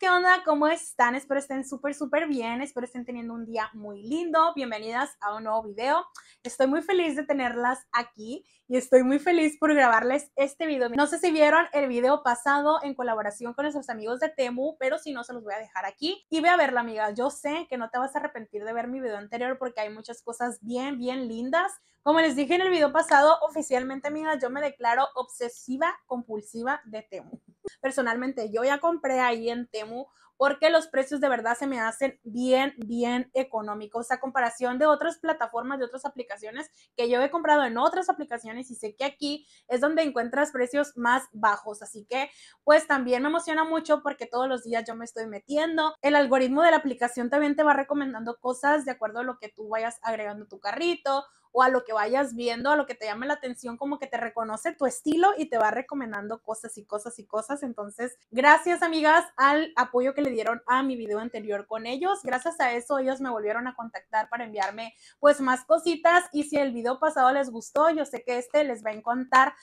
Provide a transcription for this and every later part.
¿qué onda? ¿Cómo están? Espero estén súper, súper bien. Espero estén teniendo un día muy lindo. Bienvenidas a un nuevo video. Estoy muy feliz de tenerlas aquí y estoy muy feliz por grabarles este video. No sé si vieron el video pasado en colaboración con nuestros amigos de Temu, pero si no, se los voy a dejar aquí. Y ve a verla, amiga. Yo sé que no te vas a arrepentir de ver mi video anterior porque hay muchas cosas bien, bien lindas como les dije en el video pasado, oficialmente, amigas, yo me declaro obsesiva compulsiva de Temu. Personalmente, yo ya compré ahí en Temu porque los precios de verdad se me hacen bien, bien económicos a comparación de otras plataformas, de otras aplicaciones que yo he comprado en otras aplicaciones y sé que aquí es donde encuentras precios más bajos. Así que pues también me emociona mucho porque todos los días yo me estoy metiendo. El algoritmo de la aplicación también te va recomendando cosas de acuerdo a lo que tú vayas agregando a tu carrito o a lo que vayas viendo, a lo que te llame la atención, como que te reconoce tu estilo y te va recomendando cosas y cosas y cosas. Entonces, gracias amigas al apoyo que le dieron a mi video anterior con ellos. Gracias a eso ellos me volvieron a contactar para enviarme pues más cositas y si el video pasado les gustó, yo sé que este les va a encontrar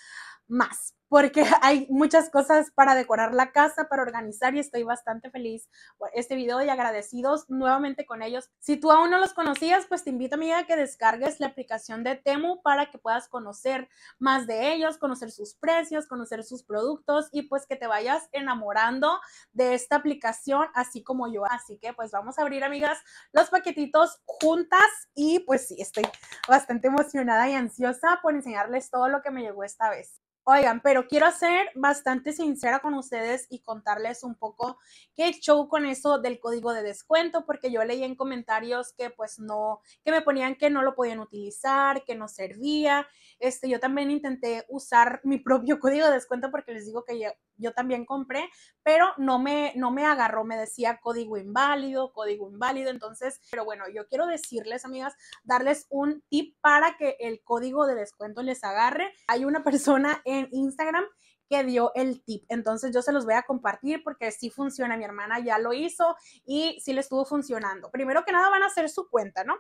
más porque hay muchas cosas para decorar la casa, para organizar y estoy bastante feliz por este video y agradecidos nuevamente con ellos. Si tú aún no los conocías, pues te invito amiga a que descargues la aplicación de Temu para que puedas conocer más de ellos, conocer sus precios, conocer sus productos y pues que te vayas enamorando de esta aplicación así como yo. Así que pues vamos a abrir amigas los paquetitos juntas y pues sí, estoy bastante emocionada y ansiosa por enseñarles todo lo que me llegó esta vez. Oigan, pero quiero ser bastante sincera con ustedes y contarles un poco qué show con eso del código de descuento, porque yo leí en comentarios que pues no, que me ponían que no lo podían utilizar, que no servía. Este, yo también intenté usar mi propio código de descuento porque les digo que yo también compré, pero no me, no me agarró, me decía código inválido, código inválido. Entonces, pero bueno, yo quiero decirles, amigas, darles un tip para que el código de descuento les agarre. Hay una persona en Instagram que dio el tip. Entonces yo se los voy a compartir porque sí funciona. Mi hermana ya lo hizo y sí le estuvo funcionando. Primero que nada van a hacer su cuenta, ¿no?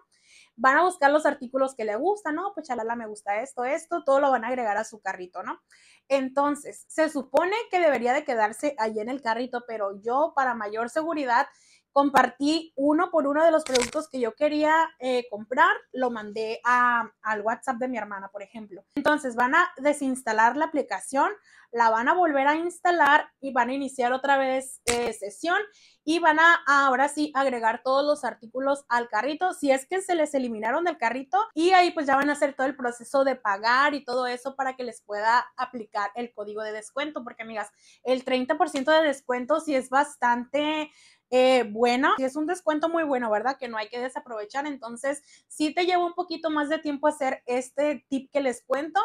van a buscar los artículos que le gustan, ¿no? Pues chalala, me gusta esto, esto, todo lo van a agregar a su carrito, ¿no? Entonces, se supone que debería de quedarse allí en el carrito, pero yo para mayor seguridad compartí uno por uno de los productos que yo quería eh, comprar, lo mandé a, al WhatsApp de mi hermana, por ejemplo. Entonces van a desinstalar la aplicación, la van a volver a instalar y van a iniciar otra vez eh, sesión y van a ahora sí agregar todos los artículos al carrito, si es que se les eliminaron del carrito y ahí pues ya van a hacer todo el proceso de pagar y todo eso para que les pueda aplicar el código de descuento, porque amigas, el 30% de descuento sí es bastante eh, bueno, es un descuento muy bueno, ¿verdad? Que no hay que desaprovechar. Entonces, sí te lleva un poquito más de tiempo hacer este tip que les cuento,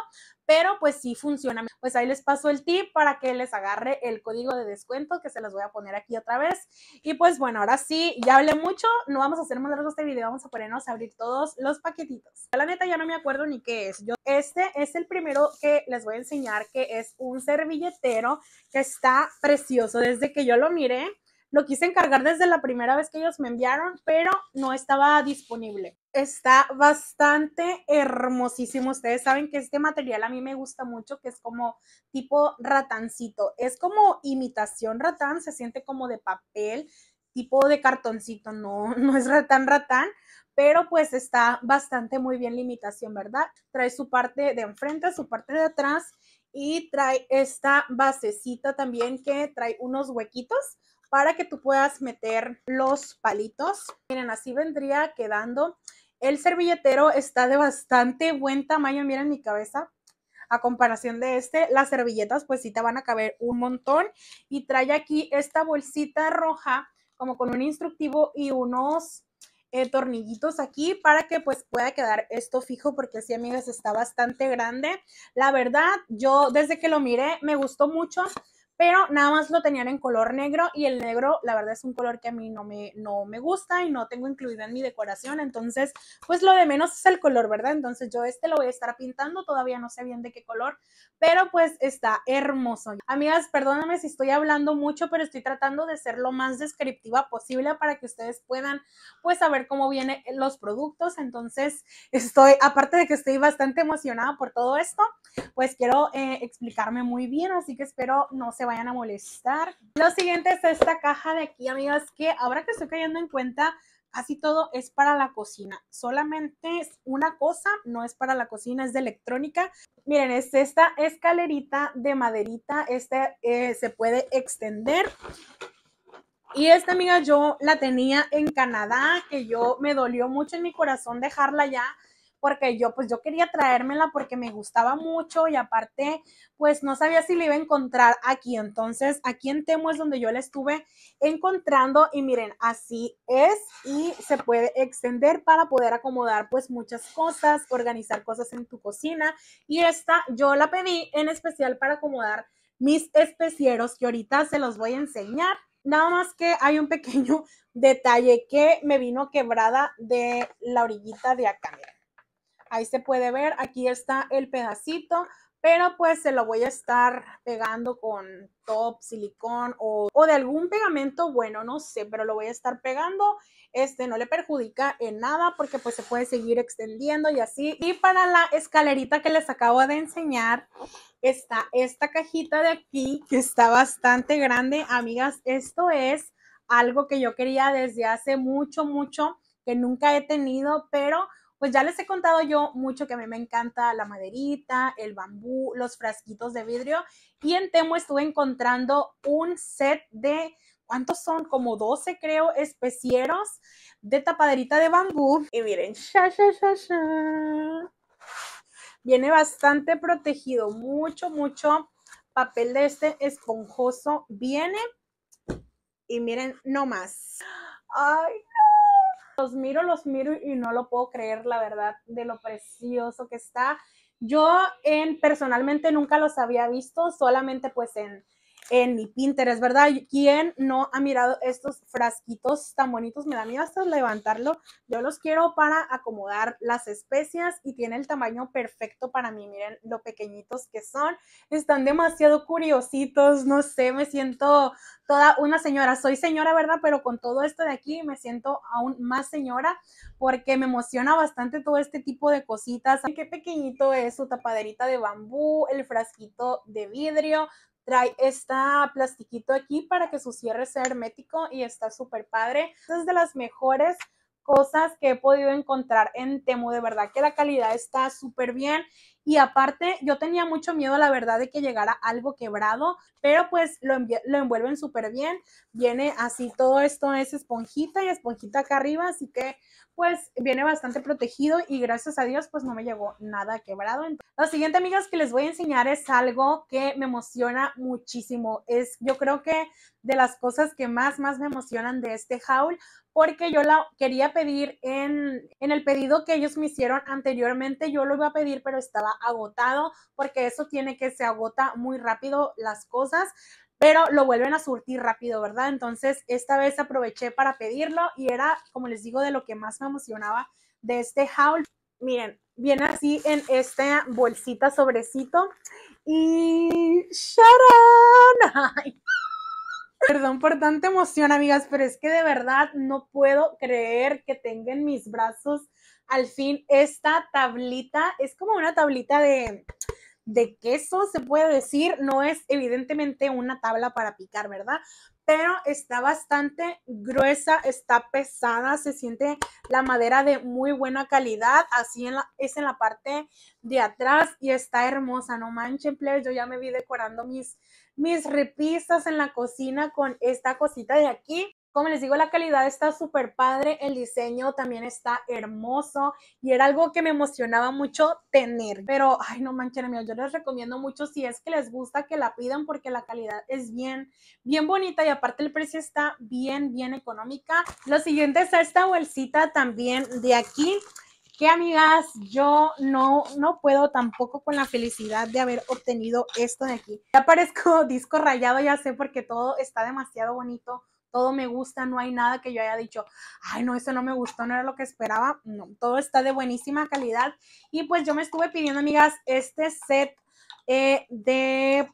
pero pues sí funciona. Pues ahí les paso el tip para que les agarre el código de descuento que se los voy a poner aquí otra vez. Y pues bueno, ahora sí, ya hablé mucho, no vamos a hacer más largo este video, vamos a ponernos a abrir todos los paquetitos. La neta ya no me acuerdo ni qué es. Yo, este es el primero que les voy a enseñar que es un servilletero que está precioso. Desde que yo lo miré, lo quise encargar desde la primera vez que ellos me enviaron, pero no estaba disponible. Está bastante hermosísimo. Ustedes saben que este material a mí me gusta mucho, que es como tipo ratancito. Es como imitación ratán, se siente como de papel, tipo de cartoncito, no, no es ratán ratán, pero pues está bastante muy bien la imitación, ¿verdad? Trae su parte de enfrente, su parte de atrás y trae esta basecita también que trae unos huequitos para que tú puedas meter los palitos. Miren, así vendría quedando. El servilletero está de bastante buen tamaño, miren mi cabeza. A comparación de este, las servilletas pues sí te van a caber un montón. Y trae aquí esta bolsita roja como con un instructivo y unos eh, tornillitos aquí para que pues pueda quedar esto fijo porque si amigas, está bastante grande. La verdad, yo desde que lo miré me gustó mucho pero nada más lo tenían en color negro y el negro la verdad es un color que a mí no me, no me gusta y no tengo incluido en mi decoración, entonces pues lo de menos es el color, ¿verdad? Entonces yo este lo voy a estar pintando, todavía no sé bien de qué color, pero pues está hermoso. Amigas, perdóname si estoy hablando mucho, pero estoy tratando de ser lo más descriptiva posible para que ustedes puedan pues saber cómo vienen los productos, entonces estoy, aparte de que estoy bastante emocionada por todo esto, pues quiero eh, explicarme muy bien, así que espero no se vayan vayan a molestar. Lo siguiente es esta caja de aquí, amigas, que ahora que estoy cayendo en cuenta, casi todo es para la cocina. Solamente es una cosa, no es para la cocina, es de electrónica. Miren, es esta escalerita de maderita. Este eh, se puede extender. Y esta amiga yo la tenía en Canadá, que yo me dolió mucho en mi corazón dejarla ya porque yo pues yo quería traérmela porque me gustaba mucho y aparte pues no sabía si la iba a encontrar aquí. Entonces aquí en Temo es donde yo la estuve encontrando y miren, así es y se puede extender para poder acomodar pues muchas cosas, organizar cosas en tu cocina y esta yo la pedí en especial para acomodar mis especieros que ahorita se los voy a enseñar. Nada más que hay un pequeño detalle que me vino quebrada de la orillita de acá. Ahí se puede ver, aquí está el pedacito, pero pues se lo voy a estar pegando con top, silicón o, de algún pegamento bueno, no sé, pero lo voy a estar pegando. Este no le perjudica en nada porque pues se puede seguir extendiendo y así. Y para la escalerita que les acabo de enseñar, está esta cajita de aquí que está bastante grande. Amigas, esto es algo que yo quería desde hace mucho, mucho, que nunca he tenido, pero pues ya les he contado yo mucho que a mí me encanta la maderita, el bambú, los frasquitos de vidrio y en Temo estuve encontrando un set de ¿cuántos son? Como 12, creo, especieros de tapaderita de bambú. Y miren, sha, Viene bastante protegido, mucho, mucho papel de este esponjoso viene. Y miren, no más. Ay, no los miro, los miro y no lo puedo creer, la verdad, de lo precioso que está. Yo en, personalmente nunca los había visto, solamente pues en, en mi Pinterest, ¿verdad? ¿Quién no ha mirado estos frasquitos tan bonitos? Me da miedo hasta levantarlo. Yo los quiero para acomodar las especias y tiene el tamaño perfecto para mí. Miren lo pequeñitos que son. Están demasiado curiositos, no sé, me siento toda una señora. Soy señora, ¿verdad? Pero con todo esto de aquí me siento aún más señora porque me emociona bastante todo este tipo de cositas. Qué pequeñito es su tapaderita de bambú, el frasquito de vidrio, trae esta plastiquito aquí para que su cierre sea hermético y está súper padre. Es de las mejores cosas que he podido encontrar en Temu, de verdad que la calidad está súper bien y aparte yo tenía mucho miedo, la verdad, de que llegara algo quebrado, pero pues lo, lo envuelven súper bien, viene así, todo esto es esponjita y esponjita acá arriba, así que pues viene bastante protegido y gracias a Dios pues no me llegó nada quebrado. Lo siguiente, amigas, que les voy a enseñar es algo que me emociona muchísimo. Es yo creo que de las cosas que más, más me emocionan de este haul porque yo la quería pedir en, en el pedido que ellos me hicieron anteriormente. Yo lo iba a pedir, pero estaba agotado, porque eso tiene que se agota muy rápido las cosas pero lo vuelven a surtir rápido, ¿verdad? Entonces, esta vez aproveché para pedirlo y era, como les digo, de lo que más me emocionaba de este haul. Miren, viene así en esta bolsita sobrecito y ¡sharon! Perdón por tanta emoción, amigas, pero es que de verdad no puedo creer que tenga en mis brazos al fin esta tablita. Es como una tablita de, de queso, se puede decir. No es evidentemente una tabla para picar, ¿verdad? Pero está bastante gruesa, está pesada, se siente la madera de muy buena calidad. Así es en la parte de atrás y está hermosa, no manchen, players. Yo ya me vi decorando mis, mis repisas en la cocina con esta cosita de aquí. Como les digo, la calidad está súper padre, el diseño también está hermoso y era algo que me emocionaba mucho tener. Pero, ay, no manchen, amigos, yo les recomiendo mucho si es que les gusta que la pidan porque la calidad es bien, bien bonita y aparte el precio está bien, bien económica. Lo siguiente es esta bolsita también de aquí que amigas, yo no, no puedo tampoco con la felicidad de haber obtenido esto de aquí. Ya parezco disco rayado, ya sé, porque todo está demasiado bonito, todo me gusta, no hay nada que yo haya dicho, ay, no, eso no me gustó, no era lo que esperaba, no, todo está de buenísima calidad. Y pues yo me estuve pidiendo, amigas, este set eh, de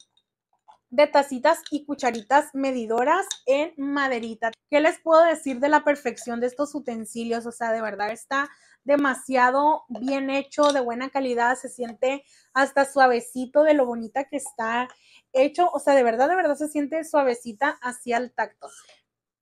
de tacitas y cucharitas medidoras en maderita. ¿Qué les puedo decir de la perfección de estos utensilios? O sea, de verdad está demasiado bien hecho, de buena calidad, se siente hasta suavecito de lo bonita que está hecho. O sea, de verdad, de verdad se siente suavecita hacia el tacto.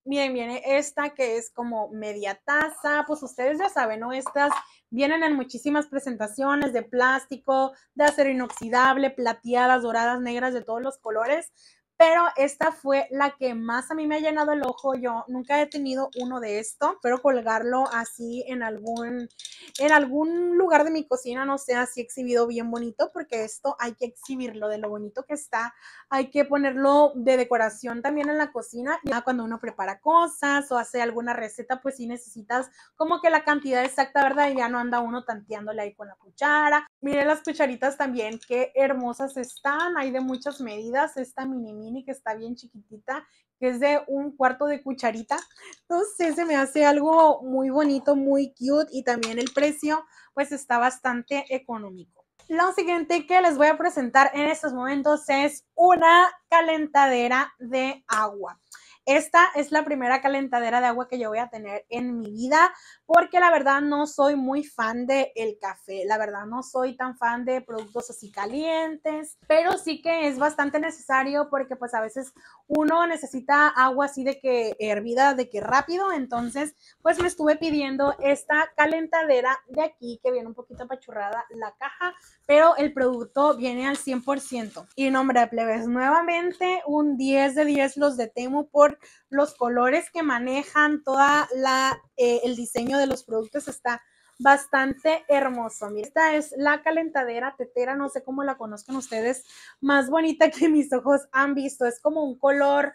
Miren, viene esta que es como media taza, pues ustedes ya saben, ¿no? Estas vienen en muchísimas presentaciones de plástico, de acero inoxidable, plateadas, doradas, negras, de todos los colores pero esta fue la que más a mí me ha llenado el ojo. Yo nunca he tenido uno de esto. pero colgarlo así en algún, en algún lugar de mi cocina, no sé, así exhibido bien bonito, porque esto hay que exhibirlo de lo bonito que está. Hay que ponerlo de decoración también en la cocina. Ya cuando uno prepara cosas o hace alguna receta, pues sí necesitas como que la cantidad exacta, ¿verdad? Y ya no anda uno tanteándole ahí con la cuchara. Miren las cucharitas también, qué hermosas están. Hay de muchas medidas. Esta mini que está bien chiquitita, que es de un cuarto de cucharita. entonces se me hace algo muy bonito, muy cute y también el precio pues está bastante económico. Lo siguiente que les voy a presentar en estos momentos es una calentadera de agua. Esta es la primera calentadera de agua que yo voy a tener en mi vida porque la verdad no soy muy fan de el café, la verdad no soy tan fan de productos así calientes, pero sí que es bastante necesario porque pues a veces uno necesita agua así de que hervida, de que rápido, entonces pues me estuve pidiendo esta calentadera de aquí que viene un poquito apachurrada la caja, pero el producto viene al 100%. Y nombre plebes, nuevamente un 10 de 10 los de Temu por los colores que manejan, toda eh, el diseño de los productos está bastante hermoso. Mira, esta es la calentadera tetera, no sé cómo la conozcan ustedes, más bonita que mis ojos han visto. Es como un color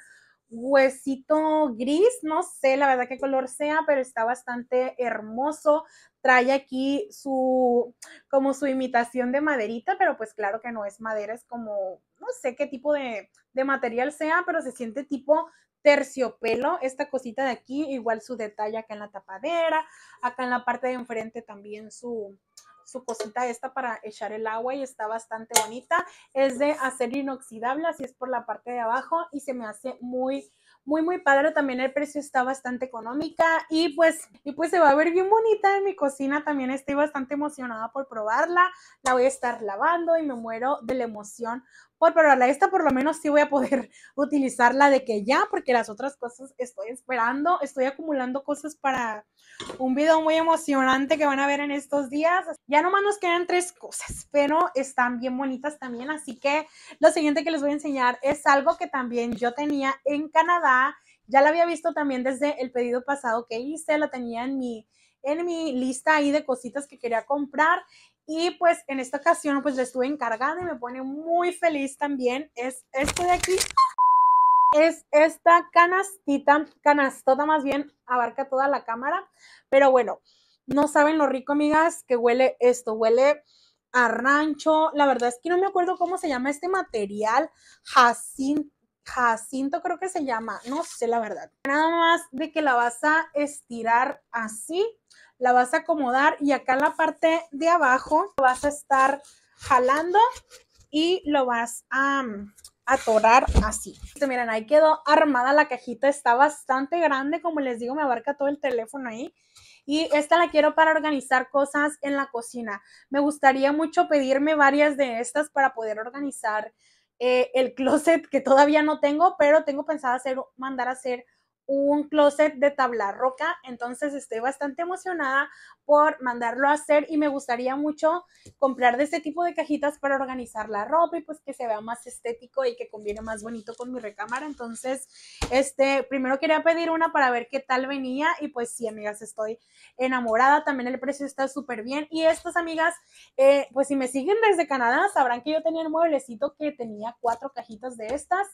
huesito gris, no sé la verdad qué color sea, pero está bastante hermoso trae aquí su, como su imitación de maderita, pero pues claro que no es madera, es como, no sé qué tipo de, de material sea, pero se siente tipo terciopelo, esta cosita de aquí, igual su detalle acá en la tapadera, acá en la parte de enfrente también su, su cosita esta para echar el agua y está bastante bonita. Es de acero inoxidable, así es por la parte de abajo y se me hace muy muy, muy padre. También el precio está bastante económica y pues, y pues se va a ver bien bonita en mi cocina. También estoy bastante emocionada por probarla. La voy a estar lavando y me muero de la emoción por probarla. Esta por lo menos sí voy a poder utilizarla de que ya, porque las otras cosas estoy esperando. Estoy acumulando cosas para un video muy emocionante que van a ver en estos días. Ya nomás nos quedan tres cosas, pero están bien bonitas también, así que lo siguiente que les voy a enseñar es algo que también yo tenía en Canadá, ya la había visto también desde el pedido pasado que hice, la tenía en mi, en mi lista ahí de cositas que quería comprar y pues en esta ocasión pues la estuve encargada y me pone muy feliz también, es esto de aquí es esta canastita, canastota más bien, abarca toda la cámara, pero bueno, no saben lo rico, amigas, que huele esto, huele a rancho, la verdad es que no me acuerdo cómo se llama este material, jacinto, jacinto creo que se llama, no sé la verdad. Nada más de que la vas a estirar así, la vas a acomodar y acá en la parte de abajo vas a estar jalando y lo vas a, atorar así. miren, ahí quedó armada la cajita, está bastante grande, como les digo, me abarca todo el teléfono ahí. Y esta la quiero para organizar cosas en la cocina. Me gustaría mucho pedirme varias de estas para poder organizar eh, el closet que todavía no tengo, pero tengo pensado hacer, mandar a hacer un closet de tabla roca, entonces estoy bastante emocionada por mandarlo a hacer y me gustaría mucho comprar de este tipo de cajitas para organizar la ropa y pues que se vea más estético y que conviene más bonito con mi recámara. Entonces, este, primero quería pedir una para ver qué tal venía y pues sí, amigas, estoy enamorada, también el precio está súper bien y estas amigas, eh, pues si me siguen desde Canadá, sabrán que yo tenía el mueblecito que tenía cuatro cajitas de estas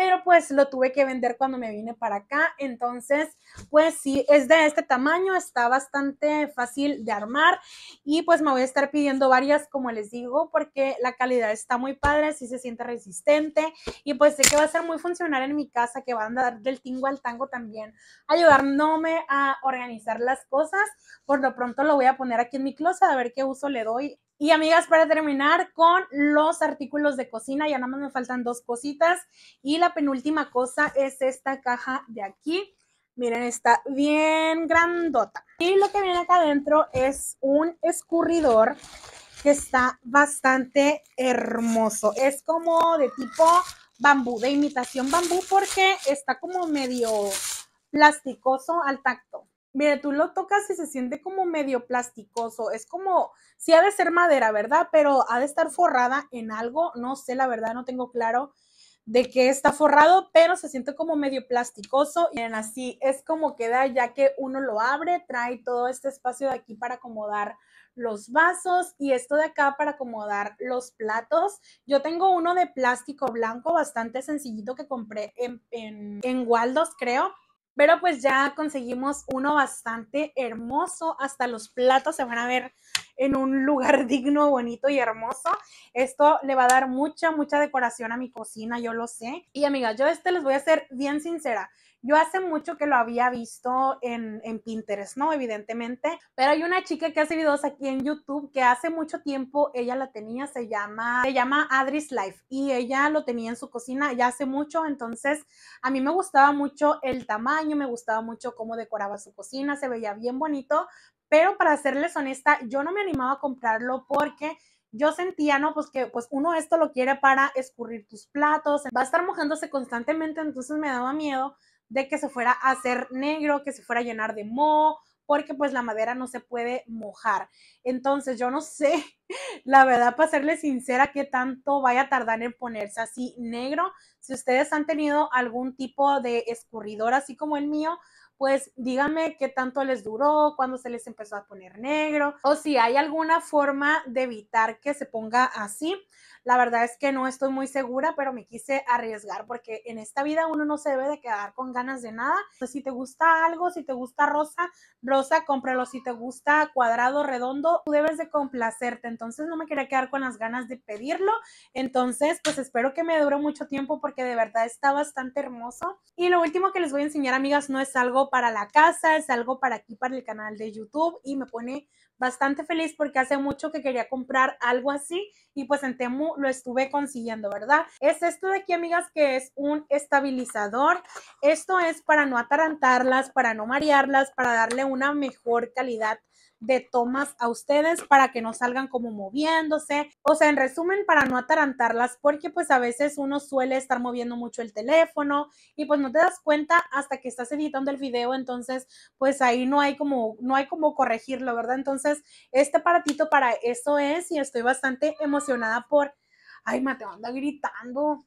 pero pues lo tuve que vender cuando me vine para acá. Entonces, pues sí, es de este tamaño, está bastante fácil de armar y pues me voy a estar pidiendo varias, como les digo, porque la calidad está muy padre, sí se siente resistente y pues sé que va a ser muy funcional en mi casa, que va a andar del tingo al tango también, ayudándome a organizar las cosas. Por lo pronto lo voy a poner aquí en mi closet a ver qué uso le doy y amigas, para terminar con los artículos de cocina, ya nada más me faltan dos cositas. Y la penúltima cosa es esta caja de aquí. Miren, está bien grandota. Y lo que viene acá adentro es un escurridor que está bastante hermoso. Es como de tipo bambú, de imitación bambú, porque está como medio plasticoso al tacto. Mira, tú lo tocas y se siente como medio plasticoso. Es como, si ha de ser madera, ¿verdad? Pero ha de estar forrada en algo. No sé, la verdad, no tengo claro de qué está forrado, pero se siente como medio plasticoso. Miren, así es como queda ya que uno lo abre, trae todo este espacio de aquí para acomodar los vasos y esto de acá para acomodar los platos. Yo tengo uno de plástico blanco bastante sencillito que compré en, en, en Waldos, creo pero pues ya conseguimos uno bastante hermoso, hasta los platos se van a ver en un lugar digno, bonito y hermoso. Esto le va a dar mucha, mucha decoración a mi cocina, yo lo sé. Y amigas, yo este les voy a ser bien sincera. Yo hace mucho que lo había visto en, Pinterest, ¿no? Evidentemente, pero hay una chica que hace videos aquí en YouTube que hace mucho tiempo ella la tenía, se llama, se Adris Life y ella lo tenía en su cocina ya hace mucho, entonces a mí me gustaba mucho el tamaño, me gustaba mucho cómo decoraba su cocina, se veía bien bonito, pero para serles honesta, yo no me animaba a comprarlo porque yo sentía, ¿no? Pues que pues uno esto lo quiere para escurrir tus platos, va a estar mojándose constantemente, entonces me daba miedo de que se fuera a hacer negro, que se fuera a llenar de moho, porque pues la madera no se puede mojar. Entonces yo no sé, la verdad, para serle sincera, qué tanto vaya a tardar en ponerse así negro. Si ustedes han tenido algún tipo de escurridor así como el mío, pues díganme qué tanto les duró, cuándo se les empezó a poner negro o si hay alguna forma de evitar que se ponga así. La verdad es que no estoy muy segura, pero me quise arriesgar porque en esta vida uno no se debe de quedar con ganas de nada. si te gusta algo, si te gusta rosa, rosa, cómpralo. Si te gusta cuadrado, redondo, debes de complacerte. Entonces, no me quería quedar con las ganas de pedirlo. Entonces, pues espero que me dure mucho tiempo porque de verdad está bastante hermoso. Y lo último que les voy a enseñar, amigas, no es algo para la casa, es algo para aquí, para el canal de YouTube y me pone bastante feliz porque hace mucho que quería comprar algo así y pues en Temu lo estuve consiguiendo, ¿verdad? Es esto de aquí, amigas, que es un estabilizador. Esto es para no atarantarlas, para no marearlas, para darle una mejor calidad de tomas a ustedes para que no salgan como moviéndose. O sea, en resumen, para no atarantarlas, porque pues a veces uno suele estar moviendo mucho el teléfono y pues no te das cuenta hasta que estás editando el video, entonces pues ahí no hay como, no hay como corregirlo, ¿verdad? Entonces, este aparatito para eso es y estoy bastante emocionada por... Ay, Mateo anda gritando.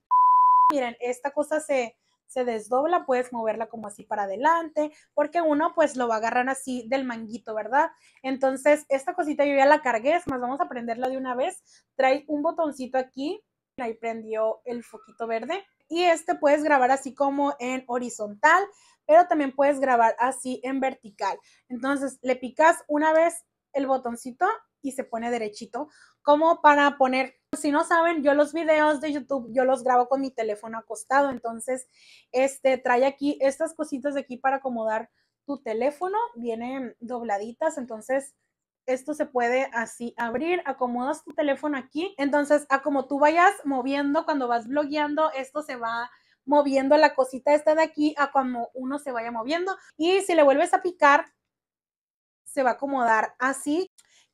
Miren, esta cosa se, se desdobla, puedes moverla como así para adelante, porque uno pues lo va a agarrar así del manguito, ¿verdad? Entonces, esta cosita yo ya la cargué, es más, vamos a prenderla de una vez. Trae un botoncito aquí, ahí prendió el foquito verde. Y este puedes grabar así como en horizontal, pero también puedes grabar así en vertical. Entonces, le picas una vez el botoncito y se pone derechito, como para poner, si no saben, yo los videos de YouTube, yo los grabo con mi teléfono acostado, entonces, este, trae aquí estas cositas de aquí para acomodar tu teléfono, vienen dobladitas, entonces, esto se puede así abrir, acomodas tu teléfono aquí, entonces, a como tú vayas moviendo, cuando vas blogueando, esto se va moviendo la cosita está de aquí a cuando uno se vaya moviendo y si le vuelves a picar se va a acomodar así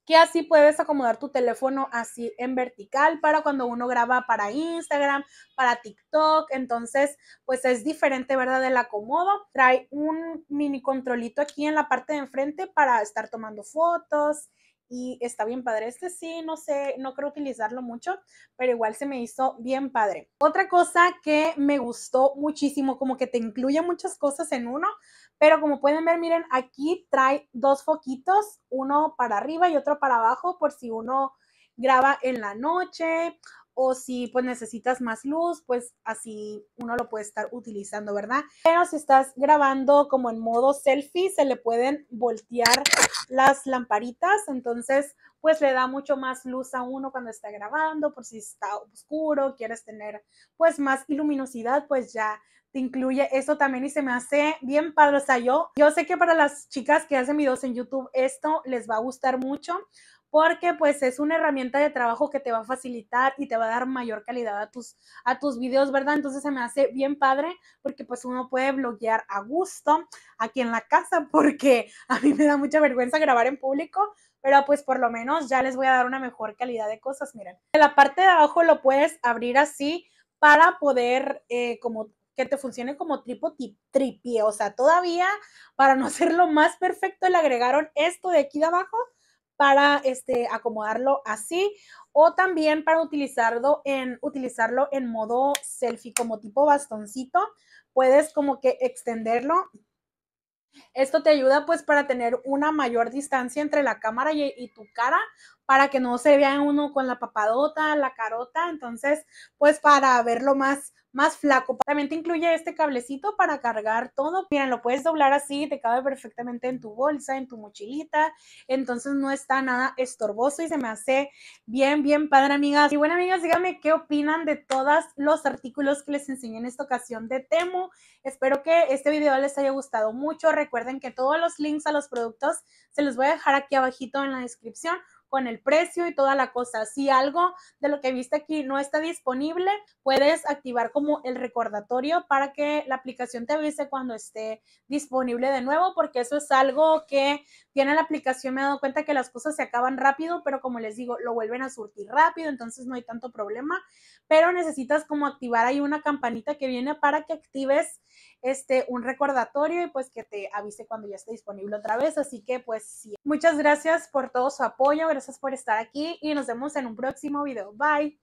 que así puedes acomodar tu teléfono así en vertical para cuando uno graba para Instagram, para TikTok. Entonces, pues es diferente, ¿verdad? El acomodo. Trae un mini controlito aquí en la parte de enfrente para estar tomando fotos y está bien padre. Este sí, no sé, no creo utilizarlo mucho, pero igual se me hizo bien padre. Otra cosa que me gustó muchísimo, como que te incluye muchas cosas en uno, pero como pueden ver, miren, aquí trae dos foquitos, uno para arriba y otro para abajo, por si uno graba en la noche o si pues necesitas más luz, pues así uno lo puede estar utilizando, ¿verdad? Pero si estás grabando como en modo selfie, se le pueden voltear las lamparitas, entonces pues le da mucho más luz a uno cuando está grabando, por si está oscuro, quieres tener pues más luminosidad, pues ya te incluye eso también y se me hace bien padre. O sea, yo, yo sé que para las chicas que hacen videos en YouTube esto les va a gustar mucho porque pues es una herramienta de trabajo que te va a facilitar y te va a dar mayor calidad a tus, a tus videos, ¿verdad? Entonces se me hace bien padre porque pues uno puede bloguear a gusto aquí en la casa porque a mí me da mucha vergüenza grabar en público, pero pues por lo menos ya les voy a dar una mejor calidad de cosas, miren. la parte de abajo lo puedes abrir así para poder eh, como que te funcione como trípode. tripie. o sea, todavía para no hacerlo más perfecto le agregaron esto de aquí de abajo para este, acomodarlo así o también para utilizarlo en, utilizarlo en modo selfie como tipo bastoncito. Puedes como que extenderlo. Esto te ayuda pues para tener una mayor distancia entre la cámara y, y tu cara para que no se vea uno con la papadota, la carota, entonces pues para verlo más más flaco. También te incluye este cablecito para cargar todo. Miren, lo puedes doblar así, te cabe perfectamente en tu bolsa, en tu mochilita. Entonces no está nada estorboso y se me hace bien, bien padre, amigas. Y bueno, amigas, díganme qué opinan de todos los artículos que les enseñé en esta ocasión de Temo. Espero que este video les haya gustado mucho. Recuerden que todos los links a los productos se los voy a dejar aquí abajito en la descripción con el precio y toda la cosa. Si algo de lo que viste aquí no está disponible, puedes activar como el recordatorio para que la aplicación te avise cuando esté disponible de nuevo, porque eso es algo que tiene la aplicación. Me he dado cuenta que las cosas se acaban rápido, pero como les digo, lo vuelven a surtir rápido, entonces no hay tanto problema, pero necesitas como activar ahí una campanita que viene para que actives este, un recordatorio y pues que te avise cuando ya esté disponible otra vez. Así que pues sí. Muchas gracias por todo su apoyo, gracias por estar aquí y nos vemos en un próximo video. Bye.